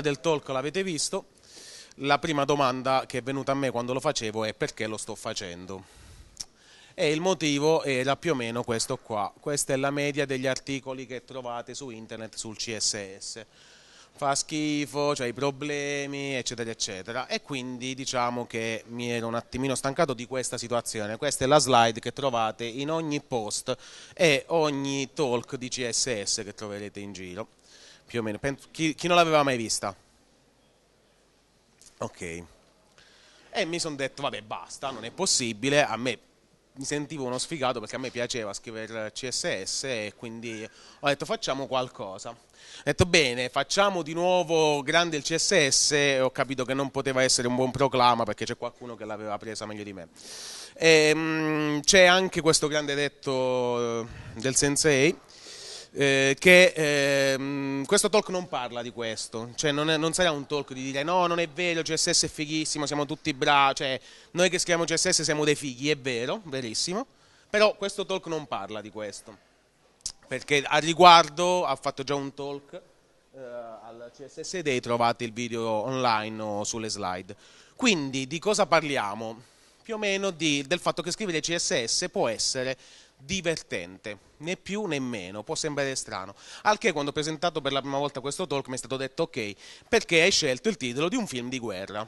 nome del talk l'avete visto, la prima domanda che è venuta a me quando lo facevo è perché lo sto facendo. E il motivo era più o meno questo qua. Questa è la media degli articoli che trovate su internet sul CSS. Fa schifo, c'è i problemi, eccetera, eccetera. E quindi diciamo che mi ero un attimino stancato di questa situazione. Questa è la slide che trovate in ogni post e ogni talk di CSS che troverete in giro più o meno. Penso, chi, chi non l'aveva mai vista? Ok. E mi sono detto, vabbè, basta, non è possibile. A me mi sentivo uno sfigato perché a me piaceva scrivere CSS e quindi ho detto facciamo qualcosa. Ho detto bene, facciamo di nuovo grande il CSS e ho capito che non poteva essere un buon proclama perché c'è qualcuno che l'aveva presa meglio di me. E, ehm, mh, c'è anche questo grande detto eh, del sensei eh, che eh, questo talk non parla di questo, cioè non, è, non, sarà un talk di dire no, non è vero, CSS è fighissimo, siamo tutti bravi, cioè noi che scriviamo CSS siamo dei fighi, è vero, verissimo, però questo talk non parla di questo, perché a riguardo ha fatto già un talk eh, al CSS Day, trovate il video online o sulle slide. Quindi di cosa parliamo? Più o meno di, del fatto che scrivere CSS può essere divertente, né più né meno, può sembrare strano. Al che quando ho presentato per la prima volta questo talk mi è stato detto ok, perché hai scelto il titolo di un film di guerra?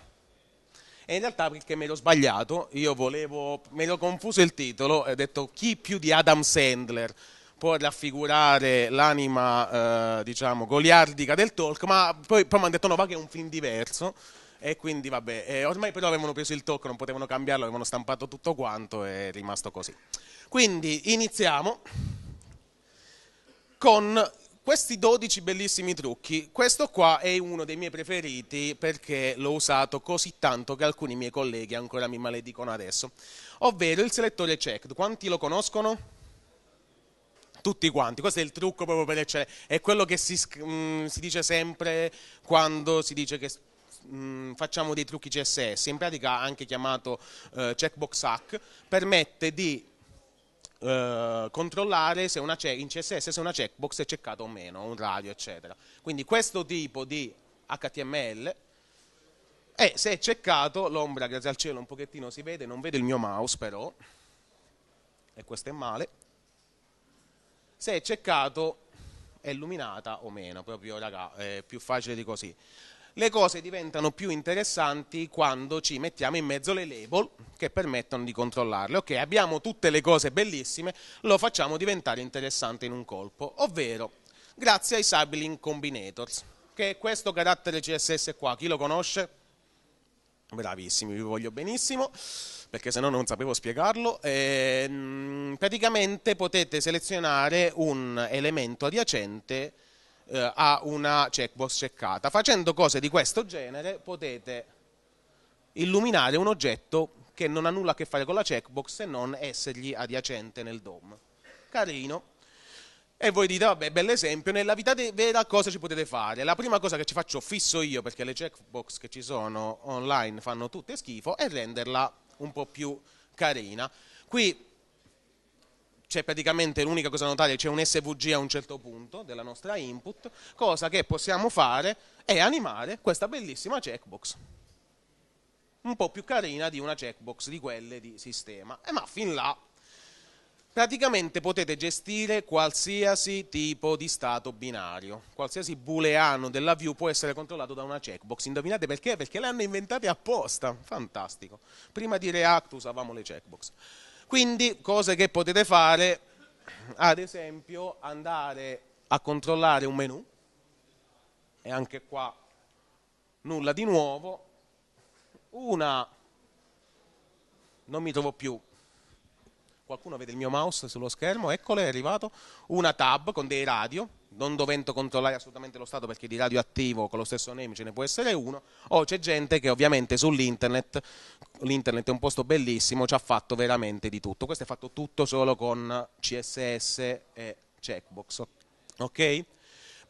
E in realtà perché me l'ho sbagliato, io volevo, me l'ho confuso il titolo, ho detto chi più di Adam Sandler può raffigurare l'anima, eh, diciamo, goliardica del talk, ma poi, poi mi hanno detto no, va che è un film diverso, e quindi vabbè, eh, ormai però avevano preso il tocco, non potevano cambiarlo, avevano stampato tutto quanto e è rimasto così. Quindi iniziamo con questi 12 bellissimi trucchi, questo qua è uno dei miei preferiti perché l'ho usato così tanto che alcuni miei colleghi ancora mi maledicono adesso, ovvero il selettore checked, quanti lo conoscono? Tutti quanti, questo è il trucco proprio per eccellenza, è quello che si, mh, mm, si dice sempre quando si dice che mh, mm, facciamo dei trucchi CSS, in pratica anche chiamato eh, checkbox hack, permette di eh, controllare se una in CSS se una checkbox è checcata o meno, un radio, eccetera. Quindi questo tipo di HTML e se è ceccato, l'ombra grazie al cielo un pochettino si vede, non vedo il mio mouse però, e questo è male, se è ceccato è illuminata o meno, proprio raga, è più facile di così. Le cose diventano più interessanti quando ci mettiamo in mezzo le label che permettono di controllarle. Ok, abbiamo tutte le cose bellissime, lo facciamo diventare interessante in un colpo, ovvero grazie ai Sibling Combinators, che è questo carattere CSS qua, chi lo conosce? Bravissimi, vi voglio benissimo perché se no non sapevo spiegarlo, eh, praticamente potete selezionare un elemento adiacente eh, a una checkbox checcata. Facendo cose di questo genere potete illuminare un oggetto che non ha nulla a che fare con la checkbox se non essergli adiacente nel DOM. Carino. E voi dite, vabbè, bell'esempio, nella vita vera cosa ci potete fare? La prima cosa che ci faccio fisso io, perché le checkbox che ci sono online fanno tutte schifo, è renderla un po' più carina. Qui c'è praticamente l'unica cosa da notabile, c'è un SVG a un certo punto della nostra input, cosa che possiamo fare è animare questa bellissima checkbox. Un po' più carina di una checkbox di quelle di sistema. Eh, ma fin là praticamente potete gestire qualsiasi tipo di stato binario. Qualsiasi booleano della view può essere controllato da una checkbox. Indovinate perché? Perché le hanno inventate apposta. Fantastico. Prima di React usavamo le checkbox. Quindi cose che potete fare, ad esempio andare a controllare un menu, e anche qua nulla di nuovo, una, non mi trovo più, qualcuno vede il mio mouse sullo schermo, eccole, è arrivato, una tab con dei radio, non dovendo controllare assolutamente lo Stato perché di radioattivo con lo stesso name ce ne può essere uno, o c'è gente che ovviamente sull'internet, l'internet è un posto bellissimo, ci ha fatto veramente di tutto. Questo è fatto tutto solo con CSS e checkbox, ok?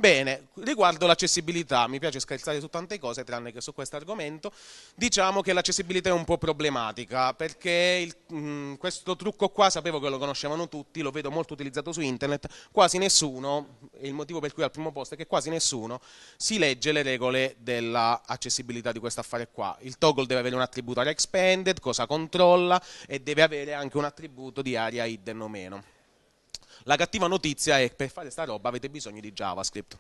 Bene, riguardo l'accessibilità, mi piace scherzare su tante cose tranne che su questo argomento, diciamo che l'accessibilità è un po' problematica perché il, mh, mm, questo trucco qua sapevo che lo conoscevano tutti, lo vedo molto utilizzato su internet, quasi nessuno, e il motivo per cui è al primo posto è che quasi nessuno si legge le regole dell'accessibilità di questo affare qua. Il toggle deve avere un attributo area expanded, cosa controlla e deve avere anche un attributo di area hidden o meno. La cattiva notizia è che per fare sta roba avete bisogno di JavaScript.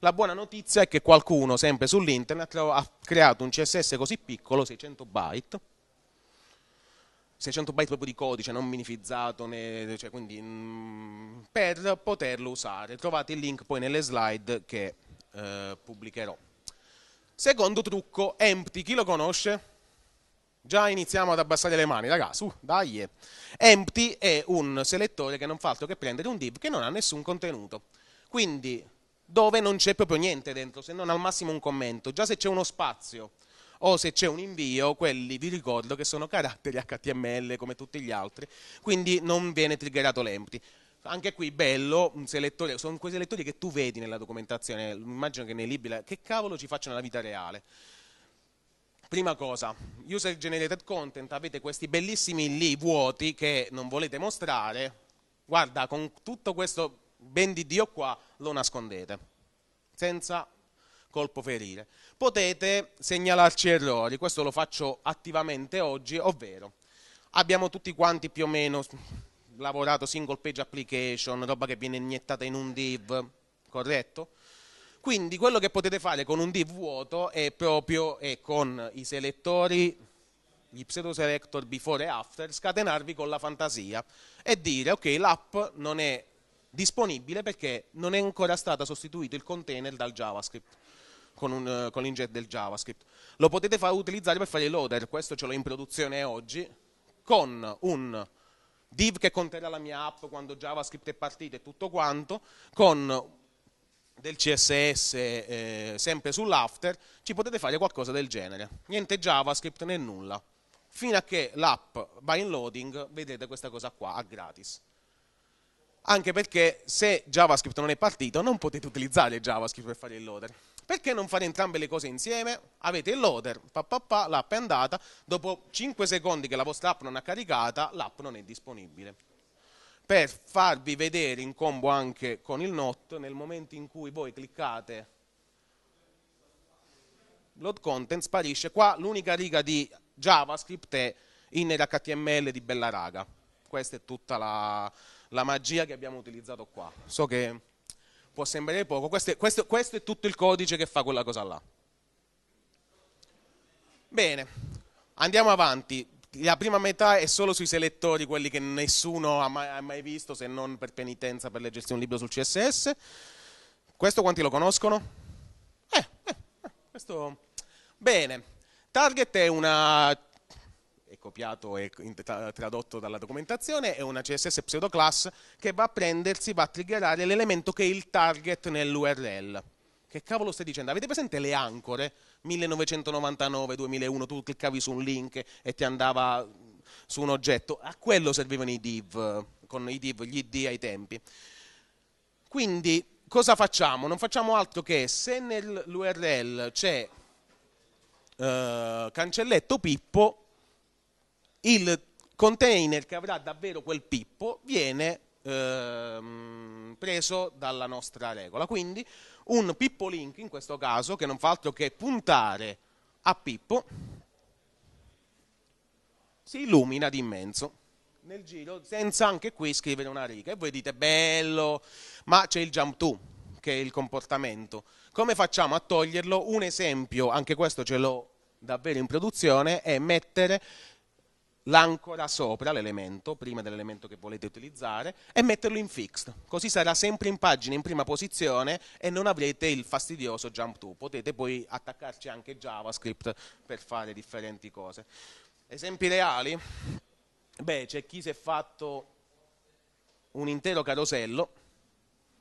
La buona notizia è che qualcuno, sempre sull'internet, ha creato un CSS così piccolo, 600 byte, 600 byte proprio di codice, non minifizzato, né, cioè, quindi, mh, mm, per poterlo usare. Trovate il link poi nelle slide che eh, pubblicherò. Secondo trucco, Empty, chi lo conosce? Già iniziamo ad abbassare le mani, raga, su, dai. Eh. Empty è un selettore che non fa altro che prendere un div che non ha nessun contenuto. Quindi, dove non c'è proprio niente dentro, se non al massimo un commento. Già se c'è uno spazio o se c'è un invio, quelli vi ricordo che sono caratteri HTML come tutti gli altri, quindi non viene triggerato l'empty. Anche qui bello, sono quei selettori che tu vedi nella documentazione, immagino che nei libri, che cavolo ci facciano nella vita reale. Prima cosa, user generated content, avete questi bellissimi lì vuoti che non volete mostrare, guarda con tutto questo ben di Dio qua lo nascondete, senza colpo ferire. Potete segnalarci errori, questo lo faccio attivamente oggi, ovvero abbiamo tutti quanti più o meno lavorato single page application, roba che viene iniettata in un div, corretto? Quindi quello che potete fare con un div vuoto è proprio è con i selettori gli pseudo selector before e after, scatenarvi con la fantasia e dire ok l'app non è disponibile perché non è ancora stato sostituito il container dal JavaScript con, un, con l'injet del JavaScript. Lo potete far utilizzare per fare il loader, questo ce l'ho in produzione oggi, con un div che conterrà la mia app quando JavaScript è partito e tutto quanto, con del CSS eh, sempre sull'after, ci potete fare qualcosa del genere. Niente JavaScript né nulla. Fino a che l'app va in loading, vedete questa cosa qua a gratis. Anche perché se JavaScript non è partito, non potete utilizzare JavaScript per fare il loader. Perché non fare entrambe le cose insieme? Avete il loader, l'app è andata, dopo 5 secondi che la vostra app non ha caricata, l'app non è disponibile per farvi vedere in combo anche con il NOT nel momento in cui voi cliccate load content sparisce qua l'unica riga di JavaScript è in HTML di bella raga questa è tutta la, la magia che abbiamo utilizzato qua so che può sembrare poco questo è, questo, questo è tutto il codice che fa quella cosa là bene andiamo avanti la prima metà è solo sui selettori, quelli che nessuno ha mai, ha mai visto se non per penitenza per leggersi un libro sul CSS. Questo quanti lo conoscono? Eh, eh, eh questo... Bene, Target è una è copiato e tradotto dalla documentazione, è una CSS pseudoclass che va a prendersi, va a triggerare l'elemento che è il target nell'URL. Che cavolo stai dicendo? Avete presente le ancore? 1999-2001, tu cliccavi su un link e ti andava su un oggetto. A quello servivano i div, con i div, gli id ai tempi. Quindi cosa facciamo? Non facciamo altro che se nell'URL c'è eh, cancelletto Pippo, il container che avrà davvero quel Pippo viene eh, preso dalla nostra regola. Quindi un Pippo Link in questo caso che non fa altro che puntare a Pippo si illumina di immenso nel giro senza anche qui scrivere una riga e voi dite bello ma c'è il jump to che è il comportamento come facciamo a toglierlo? un esempio anche questo ce l'ho davvero in produzione è mettere l'ancora sopra l'elemento, prima dell'elemento che volete utilizzare, e metterlo in fixed. Così sarà sempre in pagina, in prima posizione, e non avrete il fastidioso jump to. Potete poi attaccarci anche JavaScript per fare differenti cose. Esempi reali? Beh, c'è chi si è fatto un intero carosello,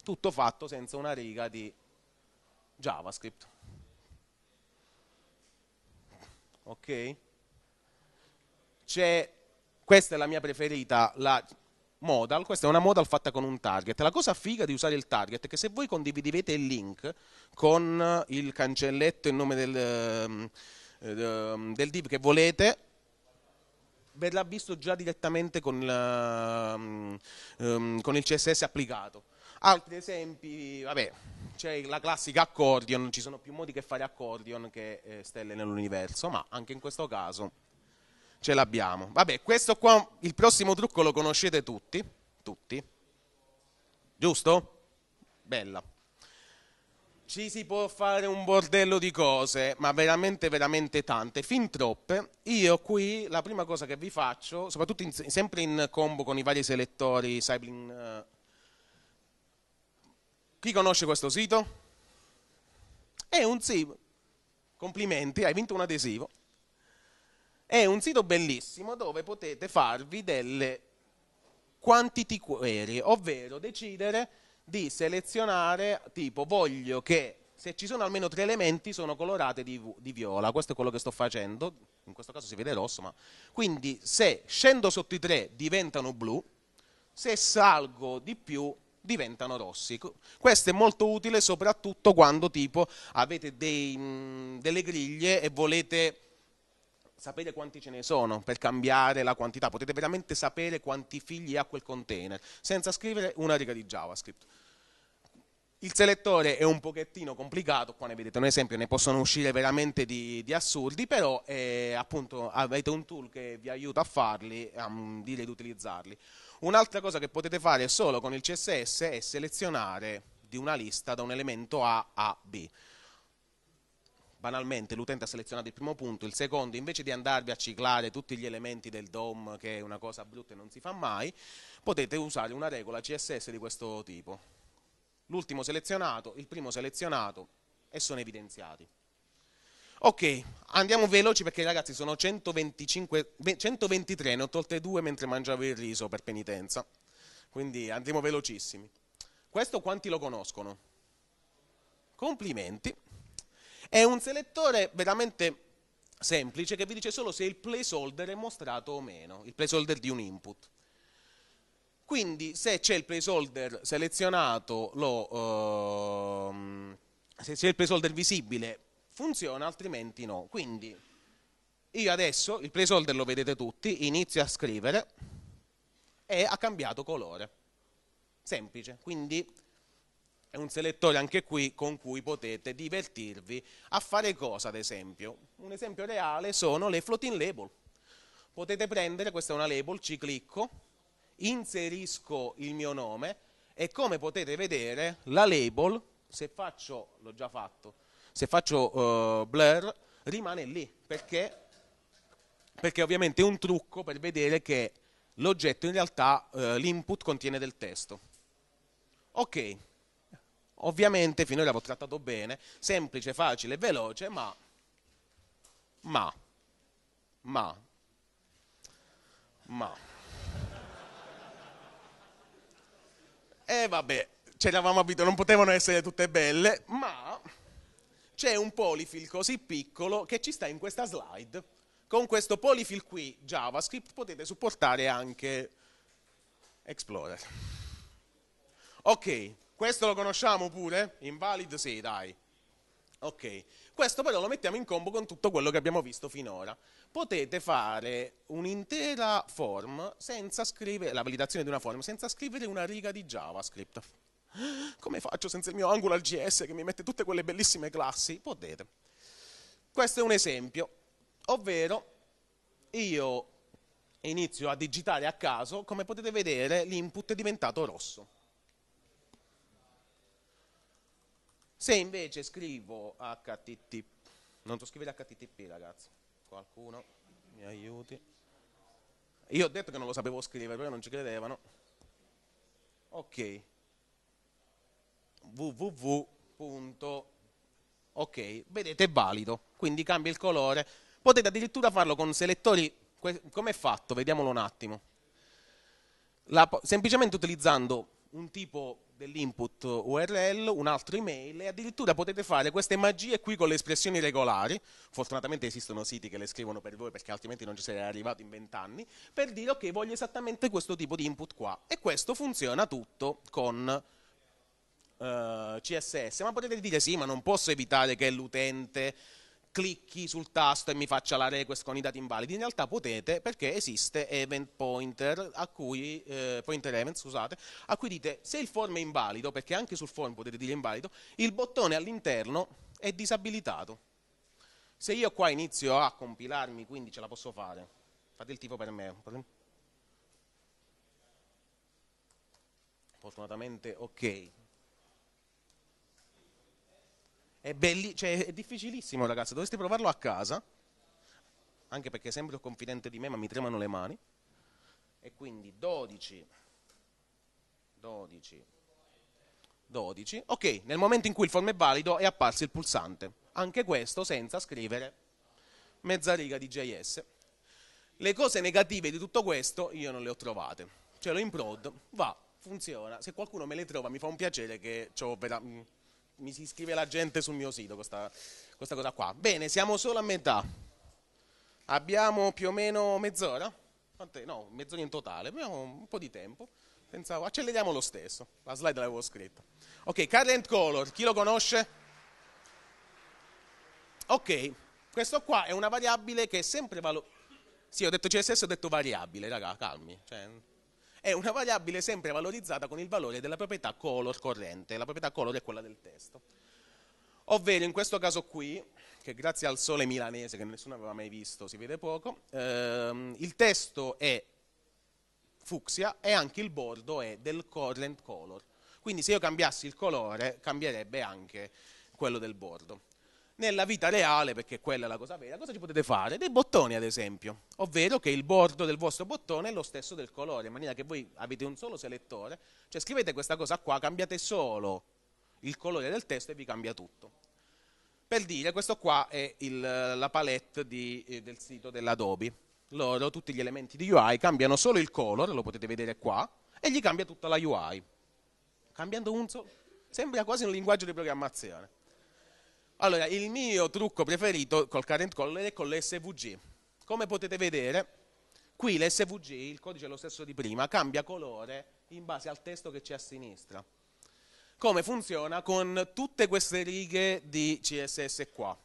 tutto fatto senza una riga di JavaScript. Ok? c'è, questa è la mia preferita, la modal, questa è una modal fatta con un target. La cosa figa di usare il target è che se voi condividete il link con il cancelletto e il nome del, ehm, ehm, del div che volete, verrà visto già direttamente con, la, ehm, con il CSS applicato. Altri esempi, vabbè, c'è la classica accordion, ci sono più modi che fare accordion che eh, stelle nell'universo, ma anche in questo caso ce l'abbiamo. Vabbè, questo qua, il prossimo trucco lo conoscete tutti, tutti, giusto? Bella. Ci si può fare un bordello di cose, ma veramente, veramente tante, fin troppe. Io qui la prima cosa che vi faccio, soprattutto in, sempre in combo con i vari selettori, cycling, eh, chi conosce questo sito? È un sito. Complimenti, hai vinto un adesivo. È un sito bellissimo dove potete farvi delle quantity query, ovvero decidere di selezionare tipo voglio che se ci sono almeno tre elementi sono colorate di, di, viola, questo è quello che sto facendo, in questo caso si vede rosso, ma quindi se scendo sotto i tre diventano blu, se salgo di più diventano rossi. Questo è molto utile soprattutto quando tipo avete dei, mh, delle griglie e volete sapere quanti ce ne sono per cambiare la quantità, potete veramente sapere quanti figli ha quel container senza scrivere una riga di JavaScript. Il selettore è un pochettino complicato, qua ne vedete un esempio, ne possono uscire veramente di, di assurdi, però eh, appunto avete un tool che vi aiuta a farli, a ehm, dire di utilizzarli. Un'altra cosa che potete fare solo con il CSS è selezionare di una lista da un elemento A a B banalmente l'utente ha selezionato il primo punto, il secondo invece di andarvi a ciclare tutti gli elementi del DOM che è una cosa brutta e non si fa mai, potete usare una regola CSS di questo tipo. L'ultimo selezionato, il primo selezionato e sono evidenziati. Ok, andiamo veloci perché ragazzi sono 125, 123, ne ho tolte due mentre mangiavo il riso per penitenza, quindi andiamo velocissimi. Questo quanti lo conoscono? Complimenti. È un selettore veramente semplice che vi dice solo se il placeholder è mostrato o meno, il placeholder di un input. Quindi se c'è il placeholder selezionato, lo, ehm, se c'è il placeholder visibile funziona, altrimenti no. Quindi io adesso, il placeholder lo vedete tutti, inizio a scrivere e ha cambiato colore. Semplice, quindi è un selettore anche qui con cui potete divertirvi a fare cosa ad esempio? Un esempio reale sono le floating label. Potete prendere, questa è una label, ci clicco, inserisco il mio nome e come potete vedere la label, se faccio, l'ho già fatto, se faccio uh, blur rimane lì perché, perché ovviamente è un trucco per vedere che l'oggetto in realtà, uh, l'input contiene del testo. Ok, Ovviamente finora l'avevo trattato bene, semplice, facile e veloce, ma... Ma... Ma... Ma... E vabbè, ce l'avamo abituati, non potevano essere tutte belle, ma c'è un polyfill così piccolo che ci sta in questa slide. Con questo polyfill qui, JavaScript, potete supportare anche Explorer. Ok, questo lo conosciamo pure? Invalid sì, dai. Ok, questo però lo mettiamo in combo con tutto quello che abbiamo visto finora. Potete fare un'intera form senza scrivere, la validazione di una form senza scrivere una riga di JavaScript. Come faccio senza il mio Angular JS che mi mette tutte quelle bellissime classi? Potete. Questo è un esempio, ovvero io inizio a digitare a caso, come potete vedere l'input è diventato rosso Se invece scrivo HTTP, non so scrivere HTTP ragazzi, qualcuno mi aiuti. Io ho detto che non lo sapevo scrivere, però non ci credevano. Ok. www. Ok, vedete è valido, quindi cambia il colore. Potete addirittura farlo con selettori, come è fatto? Vediamolo un attimo. La, semplicemente utilizzando un tipo dell'input URL, un altro email e addirittura potete fare queste magie qui con le espressioni regolari, fortunatamente esistono siti che le scrivono per voi perché altrimenti non ci sarei arrivato in vent'anni, per dire ok voglio esattamente questo tipo di input qua e questo funziona tutto con uh, eh, CSS, ma potete dire sì ma non posso evitare che l'utente clicchi sul tasto e mi faccia la request con i dati invalidi. In realtà potete perché esiste event pointer a cui, eh, pointer event, scusate, a cui dite se il form è invalido, perché anche sul form potete dire invalido, il bottone all'interno è disabilitato. Se io qua inizio a compilarmi, quindi ce la posso fare, fate il tipo per me. Fortunatamente ok. È, belli, cioè, è difficilissimo, ragazzi, Dovresti provarlo a casa, anche perché sempre ho confidente di me, ma mi tremano le mani. E quindi 12, 12, 12. Ok, nel momento in cui il form è valido è apparso il pulsante. Anche questo senza scrivere mezza riga di JS. Le cose negative di tutto questo io non le ho trovate. Ce cioè, l'ho in prod, va, funziona. Se qualcuno me le trova mi fa un piacere che ho veramente mi si iscrive la gente sul mio sito, questa, questa cosa qua. Bene, siamo solo a metà. Abbiamo più o meno mezz'ora? No, mezz'ora in totale, abbiamo un po' di tempo. Pensavo, acceleriamo lo stesso, la slide l'avevo scritta. Ok, Current Color, chi lo conosce? Ok, questo qua è una variabile che è sempre valore... Sì, ho detto CSS, ho detto variabile, raga, calmi. Cioè è una variabile sempre valorizzata con il valore della proprietà color corrente, la proprietà color è quella del testo. Ovvero in questo caso qui, che grazie al sole milanese che nessuno aveva mai visto, si vede poco, ehm, il testo è fucsia e anche il bordo è del current color. Quindi se io cambiassi il colore cambierebbe anche quello del bordo nella vita reale, perché quella è la cosa vera, cosa ci potete fare? Dei bottoni ad esempio, ovvero che il bordo del vostro bottone è lo stesso del colore, in maniera che voi avete un solo selettore, cioè scrivete questa cosa qua, cambiate solo il colore del testo e vi cambia tutto. Per dire, questo qua è il, la palette di, eh, del sito dell'Adobe. Loro, tutti gli elementi di UI, cambiano solo il color, lo potete vedere qua, e gli cambia tutta la UI. Cambiando un solo... Sembra quasi un linguaggio di programmazione. Allora, il mio trucco preferito col current caller è con l'SVG. Come potete vedere, qui l'SVG, il codice è lo stesso di prima, cambia colore in base al testo che c'è a sinistra. Come funziona con tutte queste righe di CSS qua?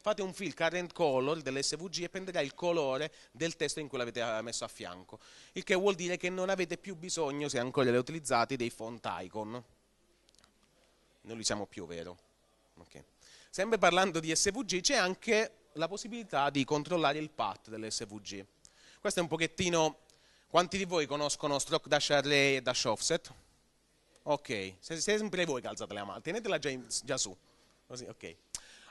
Fate un fill current color dell'SVG e prenderà il colore del testo in cui l'avete eh, messo a fianco, il che vuol dire che non avete più bisogno, se ancora le utilizzate, dei font icon. Non li siamo più, vero? Ok sempre parlando di SVG, c'è anche la possibilità di controllare il path dell'SVG. Questo è un pochettino... Quanti di voi conoscono stroke dash array e dash offset? Ok, siete sempre voi che alzate la mano, tenetela già, in, già su. Così, ok.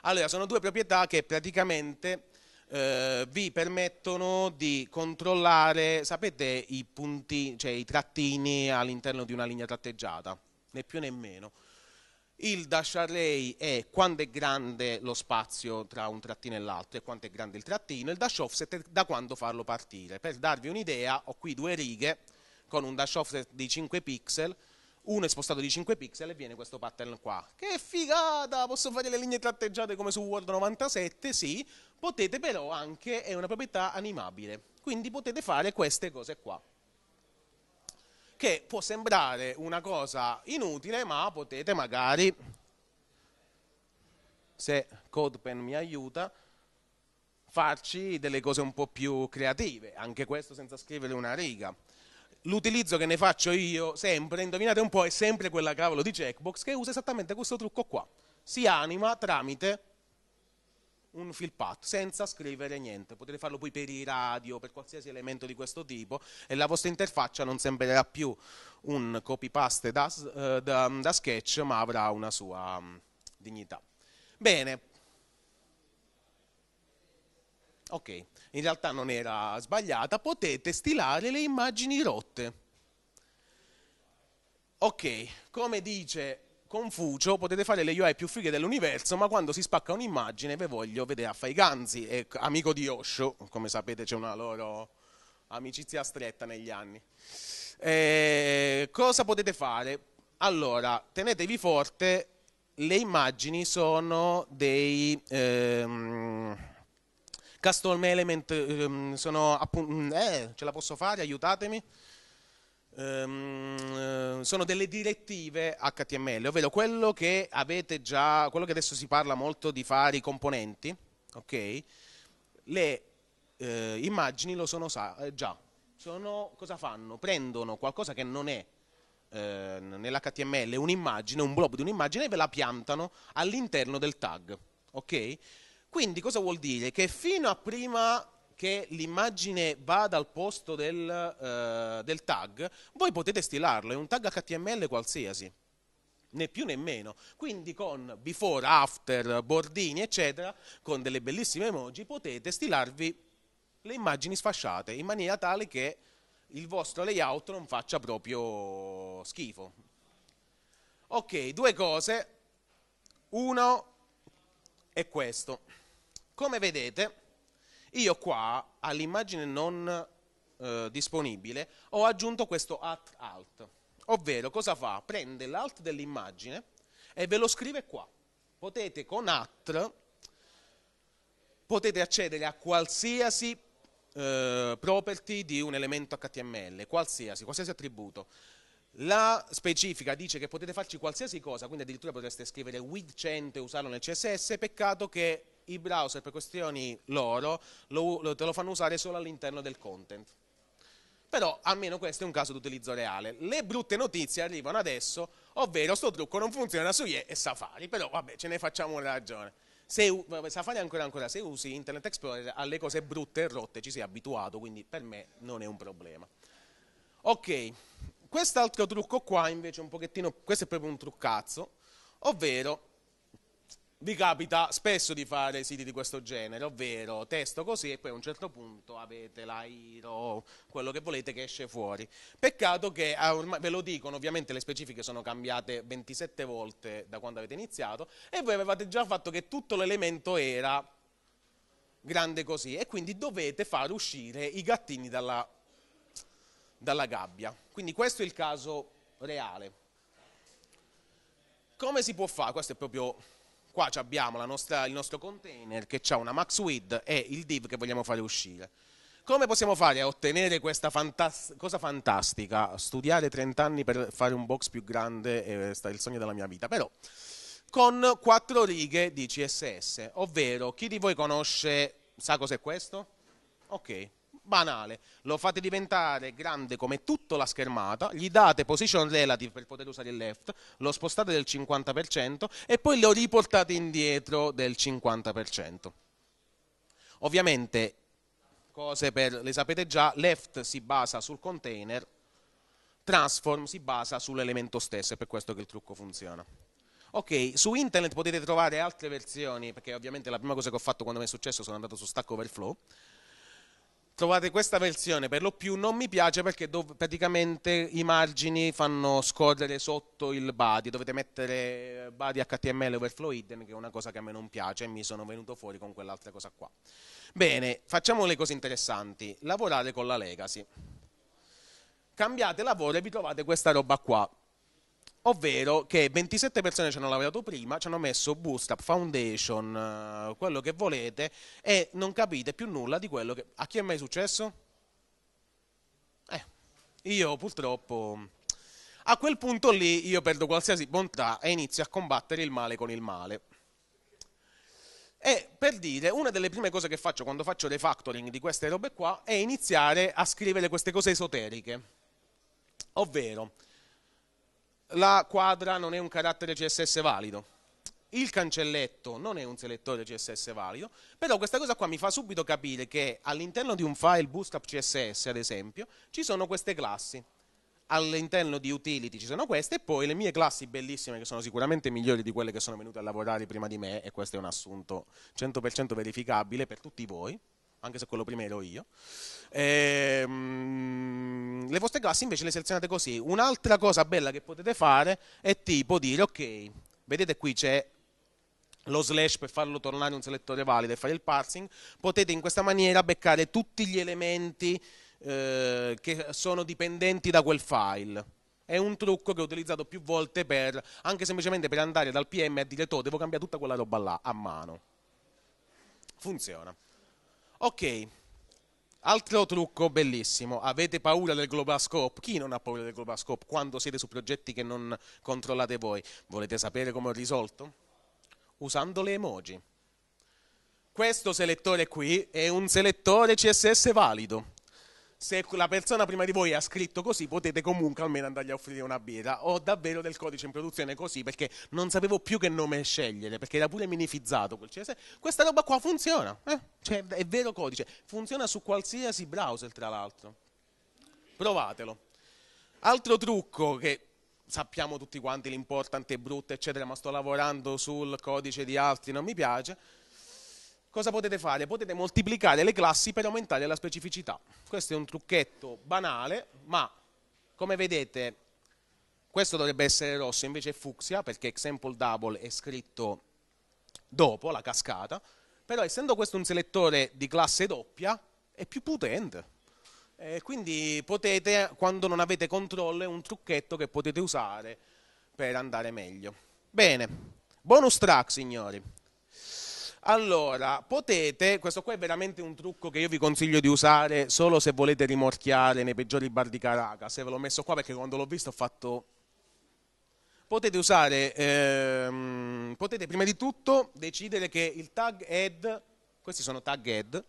Allora, sono due proprietà che praticamente eh, vi permettono di controllare, sapete, i punti, cioè i trattini all'interno di una linea tratteggiata, né più né meno. Il dash array è quanto è grande lo spazio tra un trattino e l'altro e quanto è grande il trattino, il dash offset è da quando farlo partire. Per darvi un'idea, ho qui due righe con un dash offset di 5 pixel, uno è spostato di 5 pixel e viene questo pattern qua. Che figata! Posso fare le linee tratteggiate come su Word 97? Sì, potete però anche, è una proprietà animabile, quindi potete fare queste cose qua che può sembrare una cosa inutile, ma potete magari, se CodePen mi aiuta, farci delle cose un po' più creative, anche questo senza scrivere una riga. L'utilizzo che ne faccio io sempre, indovinate un po', è sempre quella cavolo di checkbox che usa esattamente questo trucco qua. Si anima tramite un fill path senza scrivere niente. Potete farlo poi per i radio, per qualsiasi elemento di questo tipo e la vostra interfaccia non sembrerà più un copypaste da, eh, da, da sketch ma avrà una sua mm, dignità. Bene. Ok, in realtà non era sbagliata, potete stilare le immagini rotte. Ok, come dice Confucio, potete fare le UI più fighe dell'universo, ma quando si spacca un'immagine ve voglio vedere a fai ganzi, è amico di Osho, come sapete c'è una loro amicizia stretta negli anni. Eh, cosa potete fare? Allora, tenetevi forte, le immagini sono dei... Ehm, custom element, ehm, sono appunto... Mm, eh, ce la posso fare? Aiutatemi ehm, eh, sono delle direttive HTML, ovvero quello che avete già, quello che adesso si parla molto di fare i componenti, ok? Le eh, immagini lo sono eh, già, sono, cosa fanno? Prendono qualcosa che non è eh, nell'HTML, un'immagine, un blob di un'immagine e ve la piantano all'interno del tag, ok? Quindi cosa vuol dire? Che fino a prima che l'immagine vada al posto del, uh, del tag, voi potete stilarlo, è un tag HTML qualsiasi né più né meno. Quindi con before, after, bordini, eccetera, con delle bellissime emoji, potete stilarvi le immagini sfasciate in maniera tale che il vostro layout non faccia proprio schifo. Ok, due cose. Uno è questo. Come vedete, io qua all'immagine non eh, disponibile ho aggiunto questo at alt, ovvero cosa fa? Prende l'alt dell'immagine e ve lo scrive qua. Potete con at potete accedere a qualsiasi eh, property di un elemento HTML, qualsiasi, qualsiasi attributo. La specifica dice che potete farci qualsiasi cosa, quindi addirittura potreste scrivere with 100 e usarlo nel CSS, peccato che i browser per questioni loro lo, lo, te lo fanno usare solo all'interno del content. Però almeno questo è un caso di utilizzo reale. Le brutte notizie arrivano adesso, ovvero sto trucco non funziona su IE e Safari, però vabbè ce ne facciamo una ragione. Se, vabbè, Safari ancora ancora, se usi Internet Explorer alle cose brutte e rotte ci sei abituato, quindi per me non è un problema. Ok, quest'altro trucco qua invece un pochettino, questo è proprio un truccazzo, ovvero vi capita spesso di fare siti di questo genere, ovvero testo così e poi a un certo punto avete la IRO, quello che volete che esce fuori. Peccato che, ah, ve lo dicono, ovviamente le specifiche sono cambiate 27 volte da quando avete iniziato e voi avevate già fatto che tutto l'elemento era grande così e quindi dovete far uscire i gattini dalla, dalla gabbia. Quindi questo è il caso reale. Come si può fare? Questo è proprio Qua abbiamo nostra, il nostro container che ha una max width e il div che vogliamo fare uscire. Come possiamo fare a ottenere questa fantas cosa fantastica? Studiare 30 anni per fare un box più grande è stato il sogno della mia vita, però con quattro righe di CSS, ovvero chi di voi conosce, sa cos'è questo? Ok, banale. Lo fate diventare grande come tutta la schermata, gli date position relative per poter usare il left, lo spostate del 50% e poi lo riportate indietro del 50%. Ovviamente, cose per, le sapete già, left si basa sul container, transform si basa sull'elemento stesso, è per questo che il trucco funziona. Ok, su internet potete trovare altre versioni, perché ovviamente la prima cosa che ho fatto quando mi è successo sono andato su Stack Overflow, trovate questa versione per lo più non mi piace perché dov- praticamente i margini fanno scorrere sotto il body dovete mettere body html overflow hidden che è una cosa che a me non piace e mi sono venuto fuori con quell'altra cosa qua bene facciamo le cose interessanti lavorare con la legacy cambiate lavoro e vi trovate questa roba qua ovvero che 27 persone ci hanno lavorato prima, ci hanno messo Bootstrap, Foundation, quello che volete e non capite più nulla di quello che... A chi è mai successo? Eh, io purtroppo... A quel punto lì io perdo qualsiasi bontà e inizio a combattere il male con il male. E per dire, una delle prime cose che faccio quando faccio refactoring di queste robe qua è iniziare a scrivere queste cose esoteriche. Ovvero, la quadra non è un carattere CSS valido. Il cancelletto non è un selettore CSS valido, però questa cosa qua mi fa subito capire che all'interno di un file bootstrap CSS, ad esempio, ci sono queste classi. All'interno di utility ci sono queste e poi le mie classi bellissime che sono sicuramente migliori di quelle che sono venute a lavorare prima di me e questo è un assunto 100% verificabile per tutti voi, anche se quello prima ero io. Eh, Ehm, le vostre classi invece le selezionate così. Un'altra cosa bella che potete fare è tipo dire, ok, vedete qui c'è lo slash per farlo tornare un selettore valido e fare il parsing, potete in questa maniera beccare tutti gli elementi eh, che sono dipendenti da quel file. È un trucco che ho utilizzato più volte per, anche semplicemente per andare dal PM a dire, to, devo cambiare tutta quella roba là a mano. Funziona. Ok. Altro trucco bellissimo, avete paura del global scope? Chi non ha paura del global scope quando siete su progetti che non controllate voi? Volete sapere come ho risolto? Usando le emoji. Questo selettore qui è un selettore CSS valido se la persona prima di voi ha scritto così, potete comunque almeno andargli a offrire una birra. Ho davvero del codice in produzione così perché non sapevo più che nome scegliere, perché era pure minifizzato quel CSS. Questa roba qua funziona, eh? cioè, è vero codice, funziona su qualsiasi browser tra l'altro. Provatelo. Altro trucco che sappiamo tutti quanti l'importante e brutto, eccetera, ma sto lavorando sul codice di altri, non mi piace cosa potete fare? Potete moltiplicare le classi per aumentare la specificità. Questo è un trucchetto banale, ma come vedete questo dovrebbe essere rosso, invece è fucsia, perché example double è scritto dopo la cascata, però essendo questo un selettore di classe doppia è più potente. Eh, quindi potete, quando non avete controllo, è un trucchetto che potete usare per andare meglio. Bene, bonus track signori. Allora, potete, questo qua è veramente un trucco che io vi consiglio di usare solo se volete rimorchiare nei peggiori bar di Caracas, ve l'ho messo qua perché quando l'ho visto ho fatto... Potete usare, ehm, potete prima di tutto decidere che il tag head, questi sono tag head,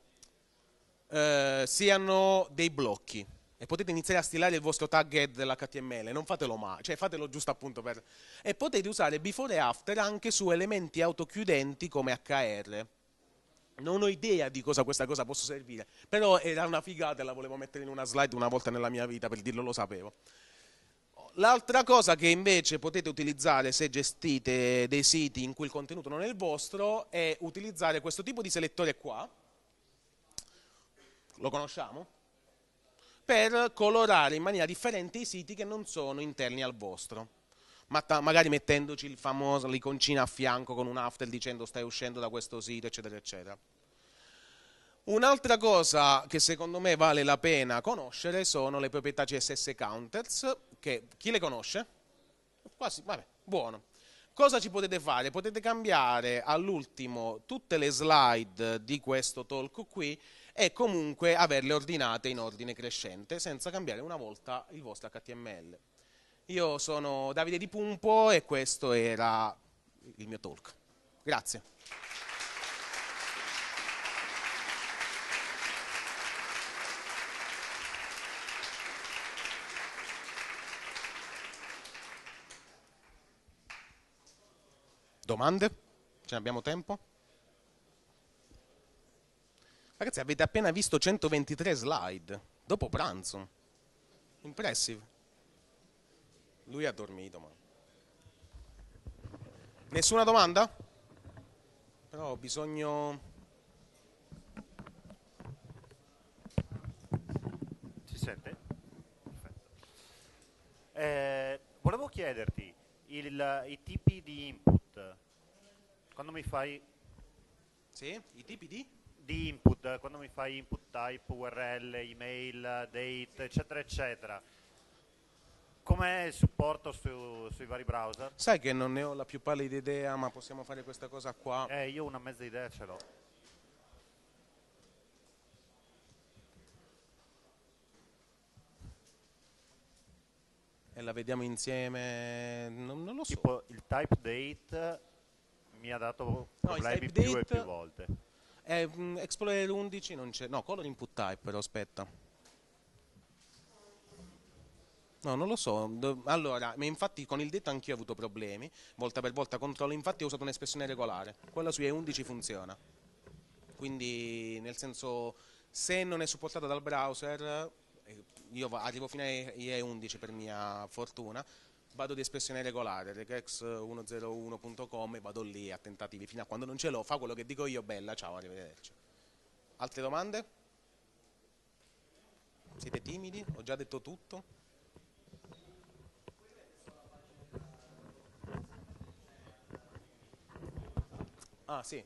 eh, siano dei blocchi e potete iniziare a stilare il vostro tag head dell'HTML, non fatelo mai, cioè fatelo giusto appunto per... E potete usare before e after anche su elementi autochiudenti come HR. Non ho idea di cosa questa cosa possa servire, però era una figata e la volevo mettere in una slide una volta nella mia vita, per dirlo lo sapevo. L'altra cosa che invece potete utilizzare se gestite dei siti in cui il contenuto non è il vostro è utilizzare questo tipo di selettore qua. Lo conosciamo? per colorare in maniera differente i siti che non sono interni al vostro. Ma magari mettendoci il famoso l'iconcina a fianco con un after dicendo stai uscendo da questo sito, eccetera, eccetera. Un'altra cosa che secondo me vale la pena conoscere sono le proprietà CSS counters, che chi le conosce? Quasi, vabbè, buono. Cosa ci potete fare? Potete cambiare all'ultimo tutte le slide di questo talk qui e comunque averle ordinate in ordine crescente senza cambiare una volta il vostro HTML. Io sono Davide Di Pumpo e questo era il mio talk. Grazie. Domande? Ce ne abbiamo tempo? Ragazzi, avete appena visto 123 slide, dopo pranzo. Impressive. Lui ha dormito, ma... Nessuna domanda? Però ho bisogno... Si sente? Eh, volevo chiederti il, i tipi di input. Quando mi fai... Sì, i tipi di? Di input quando mi fai input type, URL, email, date, eccetera, eccetera, com'è il supporto su, sui vari browser? Sai che non ne ho la più pallida idea, ma possiamo fare questa cosa qua. Eh, io una mezza idea ce l'ho. E la vediamo insieme, non, non lo so. Tipo il type date mi ha dato problemi no, più e più volte. Eh, mm, Explorer 11 non c'è, no, Color Input Type però, aspetta. No, non lo so. Allora, infatti con il detto anch'io ho avuto problemi, volta per volta controllo, infatti ho usato un'espressione regolare, quella su E11 funziona. Quindi, nel senso, se non è supportata dal browser, eh, io arrivo fino a E11 per mia fortuna, vado di espressione regolare, regex101.com e vado lì a tentativi, fino a quando non ce l'ho, fa quello che dico io, bella, ciao, arrivederci. Altre domande? Siete timidi? Ho già detto tutto? Ah sì,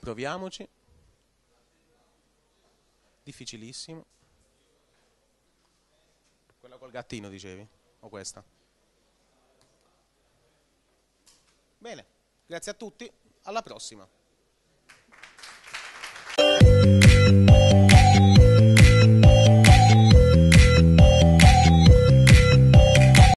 proviamoci. Difficilissimo. Quella col gattino dicevi? O questa? Bene, grazie a tutti, alla prossima.